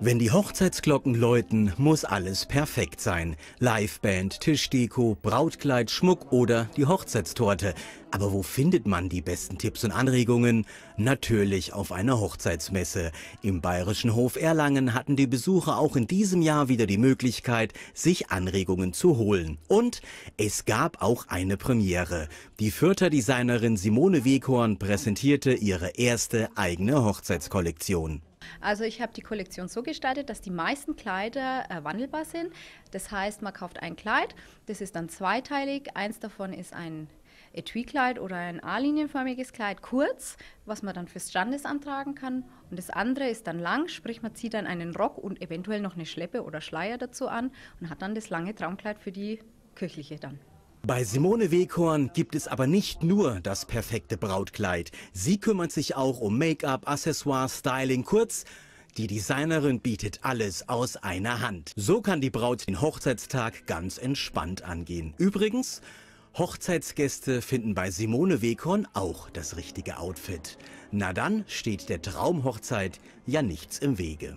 Wenn die Hochzeitsglocken läuten, muss alles perfekt sein. Liveband, Tischdeko, Brautkleid, Schmuck oder die Hochzeitstorte. Aber wo findet man die besten Tipps und Anregungen? Natürlich auf einer Hochzeitsmesse. Im Bayerischen Hof Erlangen hatten die Besucher auch in diesem Jahr wieder die Möglichkeit, sich Anregungen zu holen. Und es gab auch eine Premiere. Die Fürther Designerin Simone Weghorn präsentierte ihre erste eigene Hochzeitskollektion. Also ich habe die Kollektion so gestaltet, dass die meisten Kleider äh, wandelbar sind. Das heißt, man kauft ein Kleid, das ist dann zweiteilig. Eins davon ist ein Etui-Kleid oder ein A-linienförmiges Kleid, kurz, was man dann fürs Standesamt tragen kann. Und das andere ist dann lang, sprich man zieht dann einen Rock und eventuell noch eine Schleppe oder Schleier dazu an und hat dann das lange Traumkleid für die kirchliche dann. Bei Simone Weghorn gibt es aber nicht nur das perfekte Brautkleid. Sie kümmert sich auch um Make-up, Accessoires, Styling, kurz die Designerin bietet alles aus einer Hand. So kann die Braut den Hochzeitstag ganz entspannt angehen. Übrigens, Hochzeitsgäste finden bei Simone Weghorn auch das richtige Outfit. Na dann steht der Traumhochzeit ja nichts im Wege.